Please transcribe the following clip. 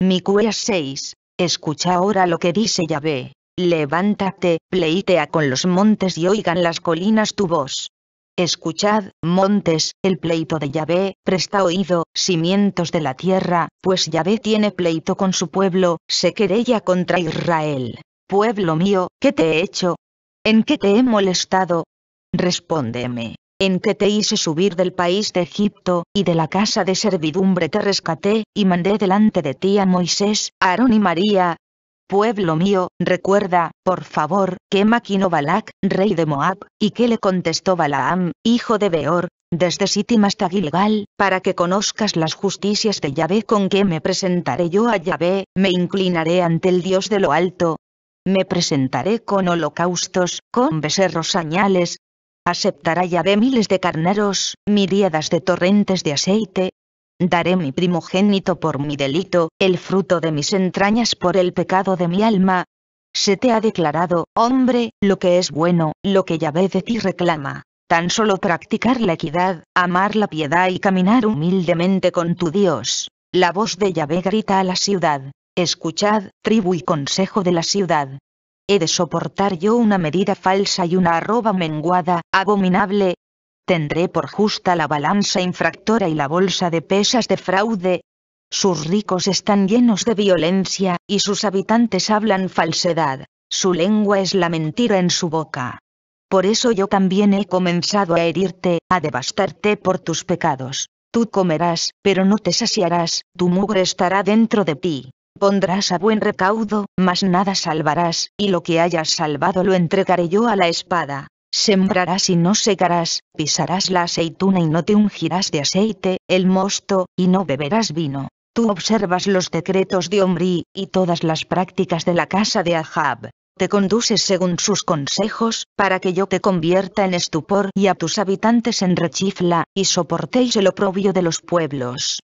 Miqueas 6. Escucha ahora lo que dice Yahvé. Levántate, pleitea con los montes y oigan las colinas tu voz. Escuchad, montes, el pleito de Yahvé, presta oído, cimientos de la tierra, pues Yahvé tiene pleito con su pueblo, se querella contra Israel. Pueblo mío, ¿qué te he hecho? ¿En qué te he molestado? Respóndeme, en que te hice subir del país de Egipto, y de la casa de servidumbre te rescaté, y mandé delante de ti a Moisés, Aarón y María. Pueblo mío, recuerda, por favor, que maquinó Balak, rey de Moab, y que le contestó Balaam, hijo de Beor, desde Sittim hasta Gilgal, para que conozcas las justicias de Yahvé con que me presentaré yo a Yahvé, me inclinaré ante el Dios de lo alto, me presentaré con holocaustos, con becerros añales, aceptará Yahvé miles de carneros, miríadas de torrentes de aceite. Daré mi primogénito por mi delito, el fruto de mis entrañas por el pecado de mi alma. Se te ha declarado, hombre, lo que es bueno, lo que Yahvé de ti reclama. Tan solo practicar la equidad, amar la piedad y caminar humildemente con tu Dios. La voz de Yahvé grita a la ciudad. Escuchad, tribu y consejo de la ciudad, he de soportar yo una medida falsa y una arroba menguada, abominable, tendré por justa la balanza infractora y la bolsa de pesas de fraude. Sus ricos están llenos de violencia, y sus habitantes hablan falsedad, su lengua es la mentira en su boca. Por eso yo también he comenzado a herirte, a devastarte por tus pecados. Tú comerás, pero no te saciarás, tu mugre estará dentro de ti pondrás a buen recaudo, mas nada salvarás, y lo que hayas salvado lo entregaré yo a la espada. Sembrarás y no secarás, pisarás la aceituna y no te ungirás de aceite, el mosto, y no beberás vino. Tú observas los decretos de Omri, y todas las prácticas de la casa de Ahab. Te conduces según sus consejos, para que yo te convierta en estupor y a tus habitantes en rechifla, y soportéis el oprobio de los pueblos.